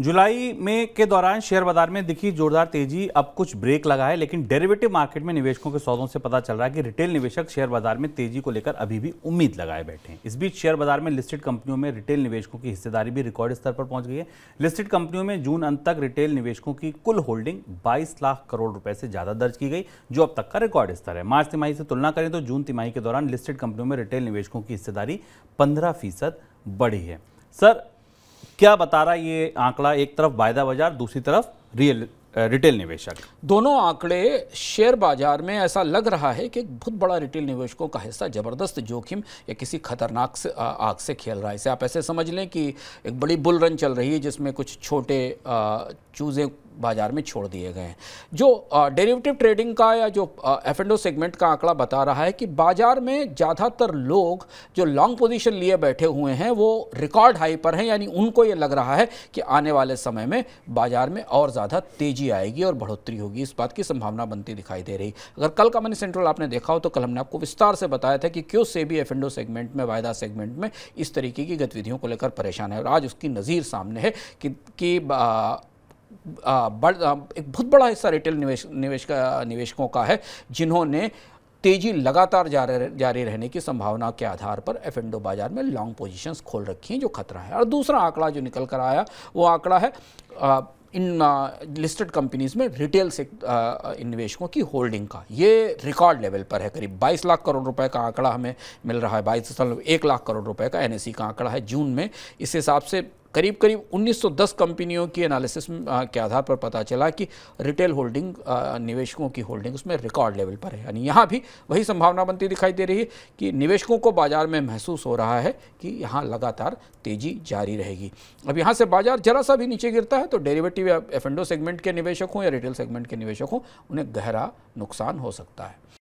जुलाई में के दौरान शेयर बाजार में दिखी जोरदार तेजी अब कुछ ब्रेक लगा है लेकिन डेरिवेटिव मार्केट में निवेशकों के सौदों से पता चल रहा है कि रिटेल निवेशक शेयर बाजार में तेजी को लेकर अभी भी उम्मीद लगाए बैठे हैं इस बीच शेयर बाजार में लिस्टेड कंपनियों में रिटेल निवेशकों की हिस्सेदारी भी रिकॉर्ड स्तर पर पहुंच गई है लिस्टेड कंपनियों में जून अंत तक रिटेल निवेशकों की कुल होल्डिंग बाईस लाख करोड़ रुपए से ज्यादा दर्ज की गई जो अब तक का रिकॉर्ड स्तर है मार्च तिमाही से तुलना करें तो जून तिमाही के दौरान लिस्टेड कंपनियों में रिटेल निवेशकों की हिस्सेदारी पंद्रह बढ़ी है सर क्या बता रहा है ये आंकड़ा एक तरफ वायदा बाजार दूसरी तरफ रियल रिटेल निवेशक दोनों आंकड़े शेयर बाजार में ऐसा लग रहा है कि बहुत बड़ा रिटेल निवेशकों का हिस्सा जबरदस्त जोखिम या किसी खतरनाक से, आग से खेल रहा है इसे आप ऐसे समझ लें कि एक बड़ी बुल रन चल रही है जिसमें कुछ छोटे चूज़ें बाज़ार में छोड़ दिए गए हैं जो डेरिवेटिव ट्रेडिंग का या जो एफ एंडो सेगमेंट का आंकड़ा बता रहा है कि बाज़ार में ज़्यादातर लोग जो लॉन्ग पोजीशन लिए बैठे हुए हैं वो रिकॉर्ड हाई पर हैं यानी उनको ये लग रहा है कि आने वाले समय में बाज़ार में और ज़्यादा तेज़ी आएगी और बढ़ोतरी होगी इस बात की संभावना बनती दिखाई दे रही अगर कल का मनी सेंट्रल आपने देखा हो तो कल हमने आपको विस्तार से बताया था कि क्यों से भी एफ सेगमेंट में वायदा सेगमेंट में इस तरीके की गतिविधियों को लेकर परेशान है और आज उसकी नज़ीर सामने है कि, कि बड़, एक बहुत बड़ा हिस्सा रिटेल निवेश निवेश का निवेशकों का है जिन्होंने तेजी लगातार जारी रहने की संभावना के आधार पर एफ बाजार में लॉन्ग पोजीशंस खोल रखी हैं जो खतरा है और दूसरा आंकड़ा जो निकल कर आया वो आंकड़ा है आ, इन लिस्टेड कंपनीज में रिटेल से इन निवेशकों की होल्डिंग का ये रिकॉर्ड लेवल पर है करीब 22 लाख करोड़ रुपए का आंकड़ा हमें मिल रहा है बाईस एक लाख करोड़ रुपए का एनएससी e का आंकड़ा है जून में इस हिसाब से करीब करीब 1910 कंपनियों की एनालिसिस के आधार पर पता चला कि रिटेल होल्डिंग निवेशकों की होल्डिंग उसमें रिकॉर्ड लेवल पर है यानी यहाँ भी वही संभावना बनती दिखाई दे रही है कि निवेशकों को बाजार में महसूस हो रहा है कि यहाँ लगातार तेजी जारी रहेगी अब यहाँ से बाजार जरा सा भी नीचे गिरता है तो डेरिवेटिव एफ सेगमेंट के निवेशक हों या रिटेल सेगमेंट के निवेशक हों उन्हें गहरा नुकसान हो सकता है